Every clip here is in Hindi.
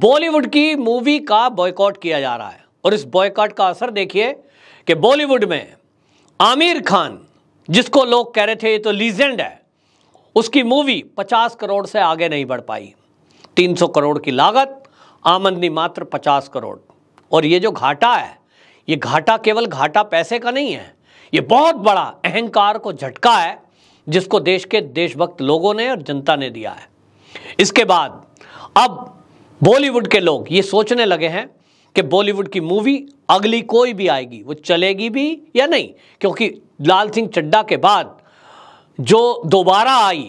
बॉलीवुड की मूवी का बॉयकॉट किया जा रहा है और इस बॉयकॉट का असर देखिए कि बॉलीवुड में आमिर खान जिसको लोग कह रहे थे ये तो लीजेंड है उसकी मूवी 50 करोड़ से आगे नहीं बढ़ पाई 300 करोड़ की लागत आमदनी मात्र 50 करोड़ और ये जो घाटा है ये घाटा केवल घाटा पैसे का नहीं है ये बहुत बड़ा अहंकार को झटका है जिसको देश के देशभक्त लोगों ने और जनता ने दिया है इसके बाद अब बॉलीवुड के लोग ये सोचने लगे हैं कि बॉलीवुड की मूवी अगली कोई भी आएगी वो चलेगी भी या नहीं क्योंकि लाल सिंह चड्डा के बाद जो दोबारा आई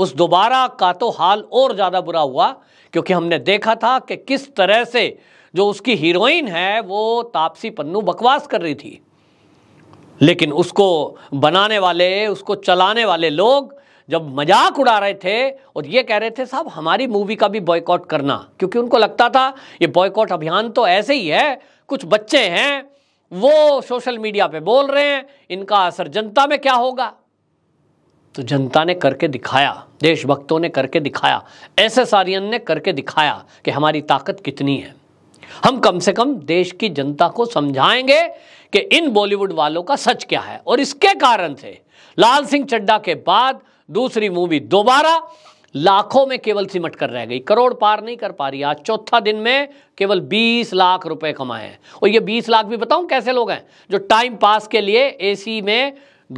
उस दोबारा का तो हाल और ज़्यादा बुरा हुआ क्योंकि हमने देखा था कि किस तरह से जो उसकी हीरोइन है वो तापसी पन्नू बकवास कर रही थी लेकिन उसको बनाने वाले उसको चलाने वाले लोग जब मजाक उड़ा रहे थे और ये कह रहे थे साहब हमारी मूवी का भी बॉयकॉट करना क्योंकि उनको लगता था ये बॉयकॉट अभियान तो ऐसे ही है कुछ बच्चे हैं वो सोशल मीडिया पे बोल रहे हैं इनका असर जनता में क्या होगा तो जनता ने करके दिखाया देशभक्तों ने करके दिखाया एस एस आर्यन ने करके दिखाया कि हमारी ताकत कितनी है हम कम से कम देश की जनता को समझाएंगे कि इन बॉलीवुड वालों का सच क्या है और इसके कारण से लाल सिंह चड्डा के बाद दूसरी मूवी दोबारा लाखों में केवल सिमट कर रह गई करोड़ पार नहीं कर पा रही आज चौथा दिन में केवल 20 लाख रुपए कमाए हैं और ये 20 लाख भी बताऊं कैसे लोग हैं जो टाइम पास के लिए एसी में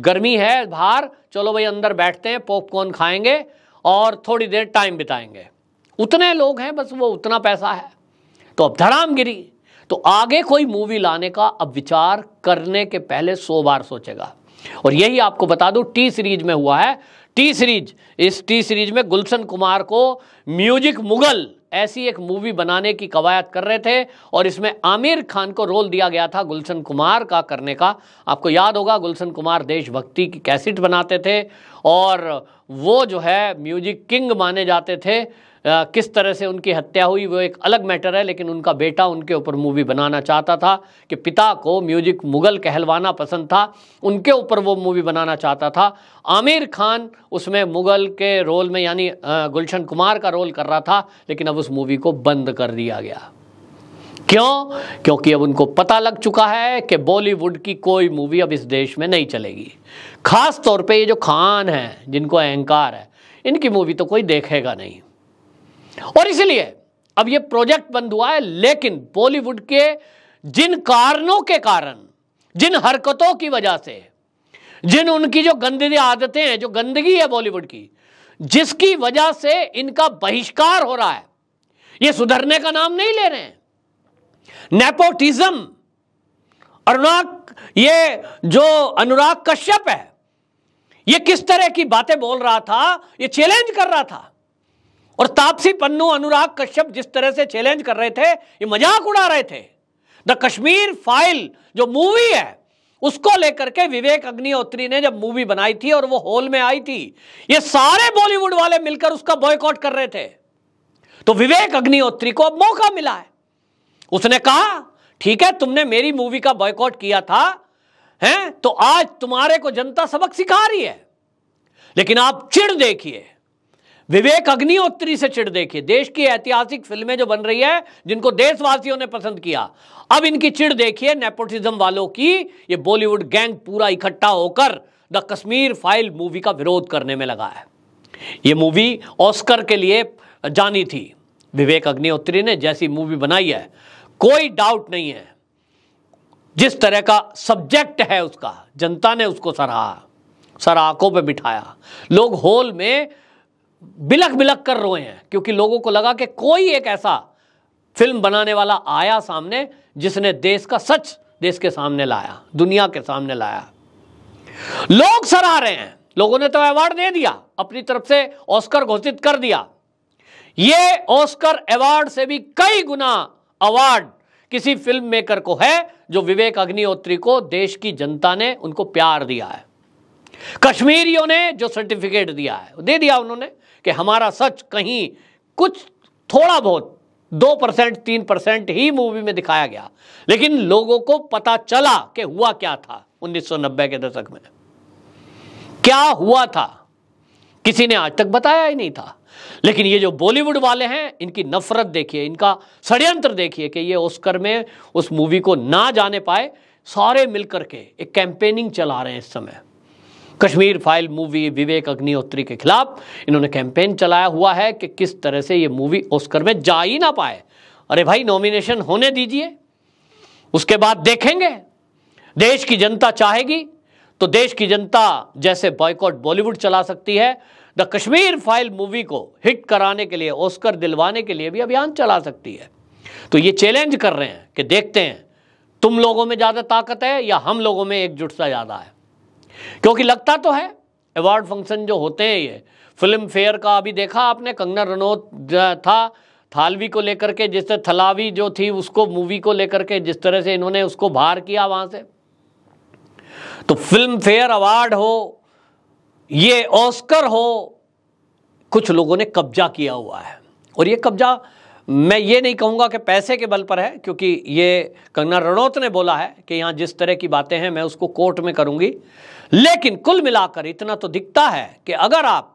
गर्मी है बाहर चलो भाई अंदर बैठते हैं पॉपकॉर्न खाएंगे और थोड़ी देर टाइम बिताएंगे उतने लोग हैं बस वो उतना पैसा है तो अब धरामगिरी गिरी तो आगे कोई मूवी लाने का अब विचार करने के पहले सौ बार सोचेगा और यही आपको बता दूं टी सीरीज में हुआ है टी सीरीज इस टी सीरीज में गुलशन कुमार को म्यूजिक मुगल ऐसी एक मूवी बनाने की कवायद कर रहे थे और इसमें आमिर खान को रोल दिया गया था गुलशन कुमार का करने का आपको याद होगा गुलशन कुमार देशभक्ति की कैसेट बनाते थे और वो जो है म्यूजिक किंग माने जाते थे आ, किस तरह से उनकी हत्या हुई वो एक अलग मैटर है लेकिन उनका बेटा उनके ऊपर मूवी बनाना चाहता था कि पिता को म्यूजिक मुगल कहलवाना पसंद था उनके ऊपर वो मूवी बनाना चाहता था आमिर खान उसमें मुगल के रोल में यानी गुलशन कुमार का रोल कर रहा था लेकिन अब उस मूवी को बंद कर दिया गया क्यों क्योंकि अब उनको पता लग चुका है कि बॉलीवुड की कोई मूवी अब इस देश में नहीं चलेगी खास तौर पे ये जो खान है जिनको अहंकार है इनकी मूवी तो कोई देखेगा नहीं और इसलिए अब ये प्रोजेक्ट बंद हुआ है लेकिन बॉलीवुड के जिन कारणों के कारण जिन हरकतों की वजह से जिन उनकी जो गंदी आदतें हैं जो गंदगी है बॉलीवुड की जिसकी वजह से इनका बहिष्कार हो रहा है ये सुधरने का नाम नहीं ले रहे हैं नेपोटिज्म अनुराग ये जो अनुराग कश्यप है ये किस तरह की बातें बोल रहा था ये चैलेंज कर रहा था और तापसी पन्नू अनुराग कश्यप जिस तरह से चैलेंज कर रहे थे ये मजाक उड़ा रहे थे द कश्मीर फाइल जो मूवी है उसको लेकर के विवेक अग्निहोत्री ने जब मूवी बनाई थी और वो हॉल में आई थी ये सारे बॉलीवुड वाले मिलकर उसका बॉयकॉट कर रहे थे तो विवेक अग्निहोत्री को अब मौका मिला है उसने कहा ठीक है तुमने मेरी मूवी का बॉयकॉट किया था हैं तो आज तुम्हारे को जनता सबक सिखा रही है लेकिन आप चिड़ देखिए विवेक अग्निहोत्री से चिड़ देखिए देश की ऐतिहासिक फिल्में जो बन रही है जिनको देशवासियों ने पसंद किया अब इनकी चिड़ देखिए नेपोटिज्म वालों की ये बॉलीवुड गैंग पूरा इकट्ठा होकर द कश्मीर फाइल मूवी का विरोध करने में लगा है ये मूवी ऑस्कर के लिए जानी थी विवेक अग्निहोत्री ने जैसी मूवी बनाई है कोई डाउट नहीं है जिस तरह का सब्जेक्ट है उसका जनता ने उसको सराहा सर आंखों पे बिठाया लोग हॉल में बिलख बिलख कर रोए हैं क्योंकि लोगों को लगा कि कोई एक ऐसा फिल्म बनाने वाला आया सामने जिसने देश का सच देश के सामने लाया दुनिया के सामने लाया लोग सराह रहे हैं लोगों ने तो अवार्ड दे दिया अपनी तरफ से ऑस्कर घोषित कर दिया ये ऑस्कर अवार्ड से भी कई गुना अवार्ड किसी फिल्म मेकर को है जो विवेक अग्निहोत्री को देश की जनता ने उनको प्यार दिया है कश्मीरियों ने जो सर्टिफिकेट दिया है दे दिया उन्होंने कि हमारा सच कहीं कुछ थोड़ा बहुत दो परसेंट तीन परसेंट ही मूवी में दिखाया गया लेकिन लोगों को पता चला कि हुआ क्या था 1990 के दशक में क्या हुआ था किसी ने आज तक बताया ही नहीं था लेकिन ये जो बॉलीवुड वाले हैं इनकी नफरत देखिए इनका षड्यंत्र देखिए कि ये ऑस्कर में उस मूवी को ना जाने पाए सारे मिलकर के एक कैंपेनिंग चला रहे हैं इस समय कश्मीर फाइल मूवी विवेक अग्निहोत्री के खिलाफ इन्होंने कैंपेन चलाया हुआ है कि किस तरह से ये मूवी ऑस्कर में जा ही ना पाए अरे भाई नॉमिनेशन होने दीजिए उसके बाद देखेंगे देश की जनता चाहेगी तो देश की जनता जैसे बॉयकॉट बॉलीवुड चला सकती है द कश्मीर फाइल मूवी को हिट कराने के लिए ऑस्कर दिलवाने के लिए भी अभियान चला सकती है तो ये चैलेंज कर रहे हैं कि देखते हैं तुम लोगों में ज़्यादा ताकत है या हम लोगों में एकजुटता ज़्यादा है क्योंकि लगता तो है अवार्ड फंक्शन जो होते हैं ये फिल्म फेयर का अभी देखा आपने कंगना रनौत था थालवी को लेकर के जिस तरह थलावी जो थी उसको मूवी को लेकर के जिस तरह से इन्होंने उसको बाहर किया वहां से तो फिल्म फेयर अवार्ड हो ये ऑस्कर हो कुछ लोगों ने कब्जा किया हुआ है और ये कब्जा मैं ये नहीं कहूँगा कि पैसे के बल पर है क्योंकि ये कंगना रणौत ने बोला है कि यहाँ जिस तरह की बातें हैं मैं उसको कोर्ट में करूँगी लेकिन कुल मिलाकर इतना तो दिखता है कि अगर आप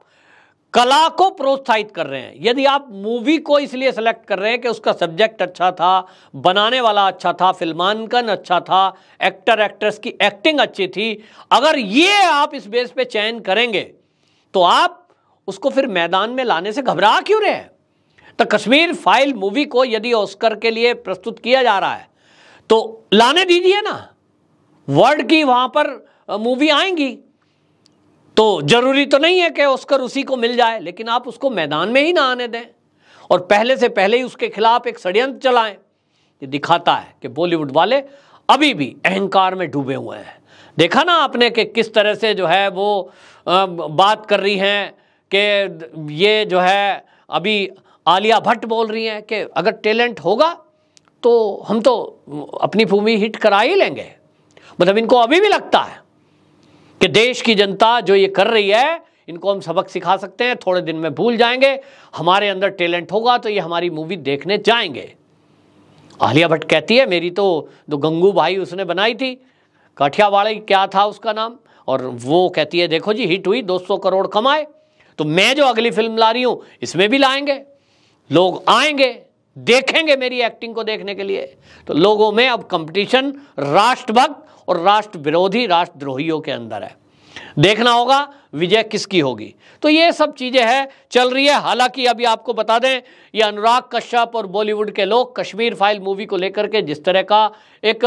कला को प्रोत्साहित कर रहे हैं यदि आप मूवी को इसलिए सेलेक्ट कर रहे हैं कि उसका सब्जेक्ट अच्छा था बनाने वाला अच्छा था फिल्मांकन अच्छा था एक्टर एक्ट्रेस की एक्टिंग अच्छी थी अगर ये आप इस बेस पे चयन करेंगे तो आप उसको फिर मैदान में लाने से घबरा क्यों रहे हैं तो कश्मीर फाइल मूवी को यदि ऑस्कर के लिए प्रस्तुत किया जा रहा है तो लाने दीजिए ना वर्ल्ड की वहां पर मूवी आएंगी तो जरूरी तो नहीं है कि ऑस्कर उसी को मिल जाए लेकिन आप उसको मैदान में ही ना आने दें और पहले से पहले ही उसके खिलाफ एक षडयंत्र चलाएं ये दिखाता है कि बॉलीवुड वाले अभी भी अहंकार में डूबे हुए हैं देखा ना आपने कि किस तरह से जो है वो बात कर रही हैं कि ये जो है अभी आलिया भट्ट बोल रही हैं कि अगर टैलेंट होगा तो हम तो अपनी भूमि हिट करा ही लेंगे मतलब इनको अभी भी लगता है कि देश की जनता जो ये कर रही है इनको हम सबक सिखा सकते हैं थोड़े दिन में भूल जाएंगे हमारे अंदर टैलेंट होगा तो ये हमारी मूवी देखने जाएंगे आलिया भट्ट कहती है मेरी तो दो गंगू भाई उसने बनाई थी काठियावाड़ी क्या था उसका नाम और वो कहती है देखो जी हिट हुई 200 करोड़ कमाए तो मैं जो अगली फिल्म ला रही हूँ इसमें भी लाएंगे लोग आएंगे देखेंगे मेरी एक्टिंग को देखने के लिए तो लोगों में अब कंपटीशन राष्ट्रभक्त और राष्ट्र विरोधी राष्ट्रद्रोहियों के अंदर है देखना होगा विजय किसकी होगी तो ये सब चीज़ें हैं चल रही है हालांकि अभी आपको बता दें ये अनुराग कश्यप और बॉलीवुड के लोग कश्मीर फाइल मूवी को लेकर के जिस तरह का एक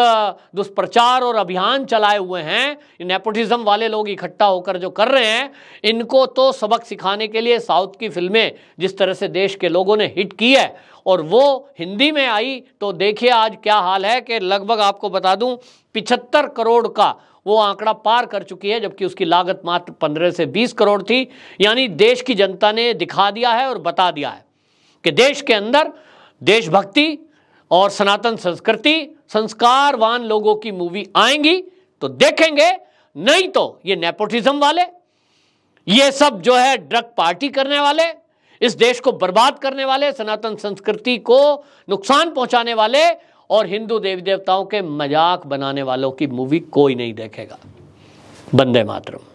दुष्प्रचार और अभियान चलाए हुए हैं नेपोटिज्म वाले लोग इकट्ठा होकर जो कर रहे हैं इनको तो सबक सिखाने के लिए साउथ की फिल्में जिस तरह से देश के लोगों ने हिट की है और वो हिंदी में आई तो देखिए आज क्या हाल है कि लगभग आपको बता दूं पिछहत्तर करोड़ का वो आंकड़ा पार कर चुकी है जबकि उसकी लागत मात्र पंद्रह से बीस करोड़ थी यानी देश की जनता ने दिखा दिया है और बता दिया है कि देश के अंदर देशभक्ति और सनातन संस्कृति संस्कारवान लोगों की मूवी आएंगी तो देखेंगे नहीं तो ये नेपोटिज्म वाले ये सब जो है ड्रग पार्टी करने वाले इस देश को बर्बाद करने वाले सनातन संस्कृति को नुकसान पहुंचाने वाले और हिंदू देवी देवताओं के मजाक बनाने वालों की मूवी कोई नहीं देखेगा बंदे मातरम